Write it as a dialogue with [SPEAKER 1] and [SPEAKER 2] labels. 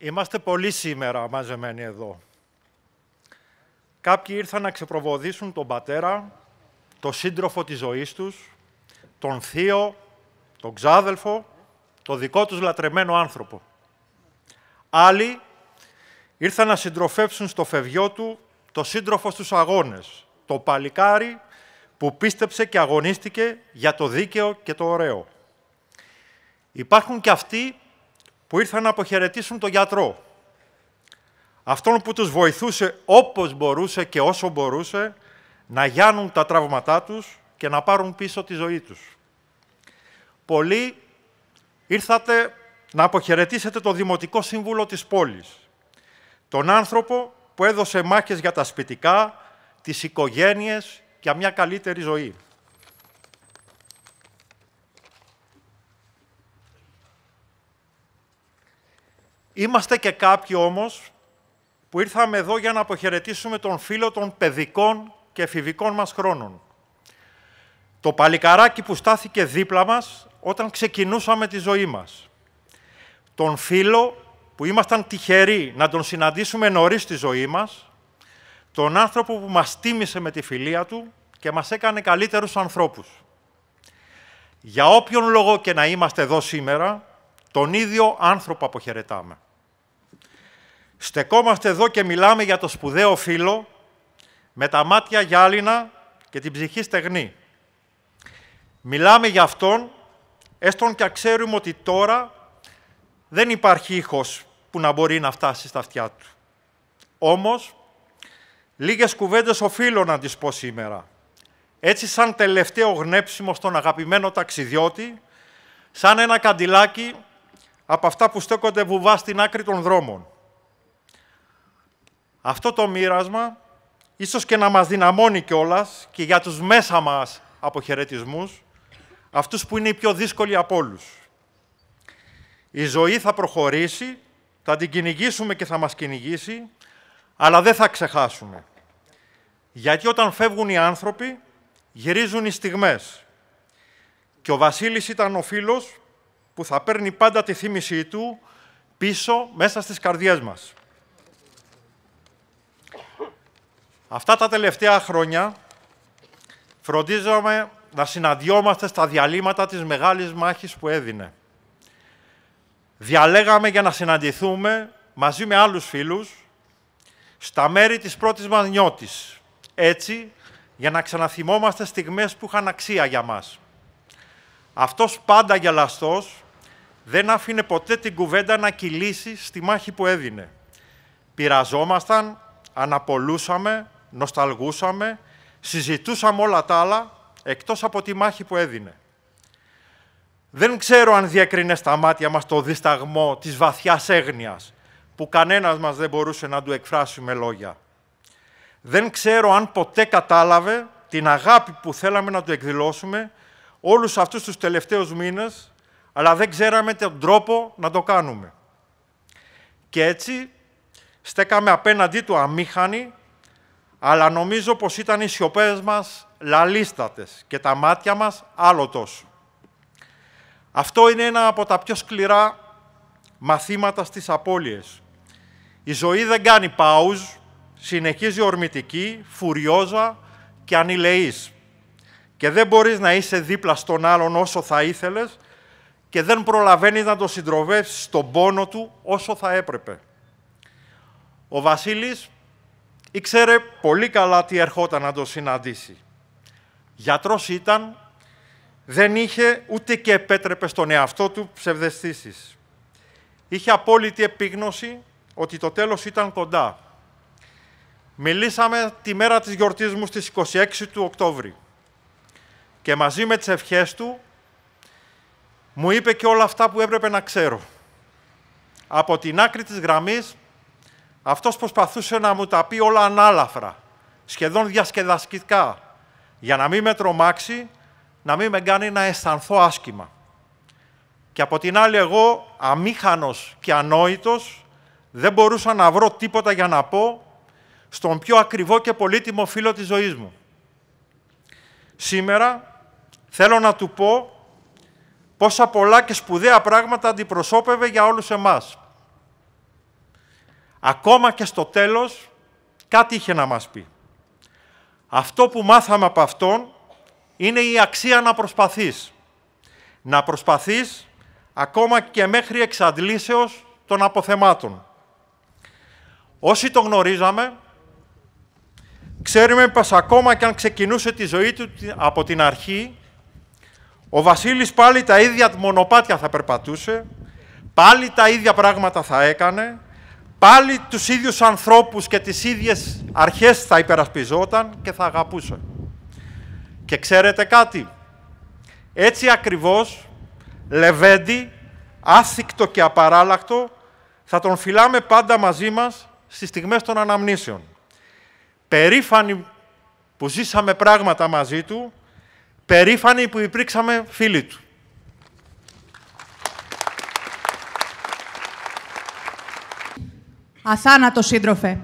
[SPEAKER 1] Είμαστε πολλοί σήμερα μαζεμένοι εδώ. Κάποιοι ήρθαν να ξεπροβοδίσουν τον πατέρα, τον σύντροφο της ζωής τους, τον θείο, τον ξάδελφο, το δικό τους λατρεμένο άνθρωπο. Άλλοι ήρθαν να συντροφεύσουν στο φευγιό του το σύντροφο στους αγώνες, το παλικάρι που πίστεψε και αγωνίστηκε για το δίκαιο και το ωραίο. Υπάρχουν και αυτοί που ήρθαν να αποχαιρετήσουν τον γιατρό. Αυτόν που τους βοηθούσε όπως μπορούσε και όσο μπορούσε να γιάνουν τα τραύματά τους και να πάρουν πίσω τη ζωή τους. Πολλοί ήρθατε να αποχαιρετήσετε το Δημοτικό Σύμβουλο της πόλης. Τον άνθρωπο που έδωσε μάχες για τα σπιτικά, τις οικογένειες και μια καλύτερη ζωή. Είμαστε και κάποιοι όμως που ήρθαμε εδώ για να αποχαιρετήσουμε τον φίλο των παιδικών και εφηβικών μας χρόνων. Το παλικαράκι που στάθηκε δίπλα μας όταν ξεκινούσαμε τη ζωή μας. Τον φίλο που ήμασταν τυχεροί να τον συναντήσουμε νωρίς στη ζωή μας. Τον άνθρωπο που μας τίμησε με τη φιλία του και μας έκανε καλύτερους ανθρώπους. Για όποιον λόγο και να είμαστε εδώ σήμερα, τον ίδιο άνθρωπο αποχαιρετάμε. Στεκόμαστε εδώ και μιλάμε για το σπουδαίο φίλο, με τα μάτια γυάλινα και την ψυχή στεγνή. Μιλάμε για αυτόν, έστω και ξέρουμε ότι τώρα δεν υπάρχει ήχος που να μπορεί να φτάσει στα αυτιά του. Όμως, λίγες κουβέντες οφείλω να τις πω σήμερα. Έτσι σαν τελευταίο γνέψιμο στον αγαπημένο ταξιδιώτη, σαν ένα καντιλάκι από αυτά που στέκονται βουβά στην άκρη των δρόμων. Αυτό το μοίρασμα ίσως και να μας δυναμώνει κιόλας και για τους μέσα μας αποχαιρετισμούς, αυτούς που είναι οι πιο δύσκολοι από όλους. Η ζωή θα προχωρήσει, θα την κυνηγήσουμε και θα μας κυνηγήσει, αλλά δεν θα ξεχάσουμε. Γιατί όταν φεύγουν οι άνθρωποι, γυρίζουν οι στιγμές. Και ο Βασίλης ήταν ο φίλος που θα παίρνει πάντα τη θύμησή του πίσω μέσα στις καρδιές μας. Αυτά τα τελευταία χρόνια φροντίζαμε να συναντιόμαστε στα διαλύματα της μεγάλης μάχης που έδινε. Διαλέγαμε για να συναντηθούμε μαζί με άλλους φίλους στα μέρη της πρώτης μας νιώτης. Έτσι, για να ξαναθυμόμαστε στιγμές που είχαν αξία για μας. Αυτός πάντα γελαστός δεν άφηνε ποτέ την κουβέντα να κυλήσει στη μάχη που έδινε. Πειραζόμασταν, αναπολούσαμε, νοσταλγούσαμε, συζητούσαμε όλα τα άλλα, εκτός από τη μάχη που έδινε. Δεν ξέρω αν διακρίνε στα μάτια μας το δισταγμό της βαθιάς έγνοιας, που κανένας μας δεν μπορούσε να του εκφράσει με λόγια. Δεν ξέρω αν ποτέ κατάλαβε την αγάπη που θέλαμε να του εκδηλώσουμε όλους αυτούς τους τελευταίους μήνες, αλλά δεν ξέραμε τον τρόπο να το κάνουμε. Και έτσι στέκαμε απέναντί του αμήχανοι αλλά νομίζω πως ήταν οι σιωπές μας λαλίστατες και τα μάτια μας άλλο τόσο. Αυτό είναι ένα από τα πιο σκληρά μαθήματα στις απώλειες. Η ζωή δεν κάνει πάουζ, συνεχίζει ορμητική, φουριόζα και ανηλεής. Και δεν μπορείς να είσαι δίπλα στον άλλον όσο θα ήθελες και δεν προλαβαίνεις να το συντροβεύσεις στον πόνο του όσο θα έπρεπε. Ο Βασίλης Ήξερε πολύ καλά τι ερχόταν να το συναντήσει. Γιατρός ήταν, δεν είχε ούτε και επέτρεπε στον εαυτό του ψευδεστήσεις. Είχε απόλυτη επίγνωση ότι το τέλος ήταν κοντά. Μιλήσαμε τη μέρα της γιορτής μου στις 26 του Οκτώβρη και μαζί με τις ευχές του μου είπε και όλα αυτά που έπρεπε να ξέρω. Από την άκρη της γραμμής αυτός προσπαθούσε να μου τα πει όλα ανάλαφρα, σχεδόν διασκεδαστικά, για να μην με τρομάξει, να μην με κάνει να αισθανθώ άσχημα. Και από την άλλη εγώ, αμήχανος και ανόητος, δεν μπορούσα να βρω τίποτα για να πω στον πιο ακριβό και πολύτιμο φίλο της ζωής μου. Σήμερα θέλω να του πω πόσα πολλά και σπουδαία πράγματα αντιπροσώπευε για όλους εμάς ακόμα και στο τέλος κάτι είχε να μας πει. Αυτό που μάθαμε από αυτόν είναι η αξία να προσπαθείς. Να προσπαθείς ακόμα και μέχρι εξαντλήσεως των αποθεμάτων. Όσοι τον γνωρίζαμε, ξέρουμε πως ακόμα και αν ξεκινούσε τη ζωή του από την αρχή, ο Βασίλης πάλι τα ίδια μονοπάτια θα περπατούσε, πάλι τα ίδια πράγματα θα έκανε, πάλι τους ίδιους ανθρώπους και τις ίδιες αρχές θα υπερασπιζόταν και θα αγαπούσαν. Και ξέρετε κάτι, έτσι ακριβώς, λεβέντη, άθικτο και απαράλλακτο, θα τον φιλάμε πάντα μαζί μας στις στιγμές των αναμνήσεων. Περήφανοι που ζήσαμε πράγματα μαζί του, περήφανοι που υπήρξαμε φίλοι του. Αθάνατος σύντροφε.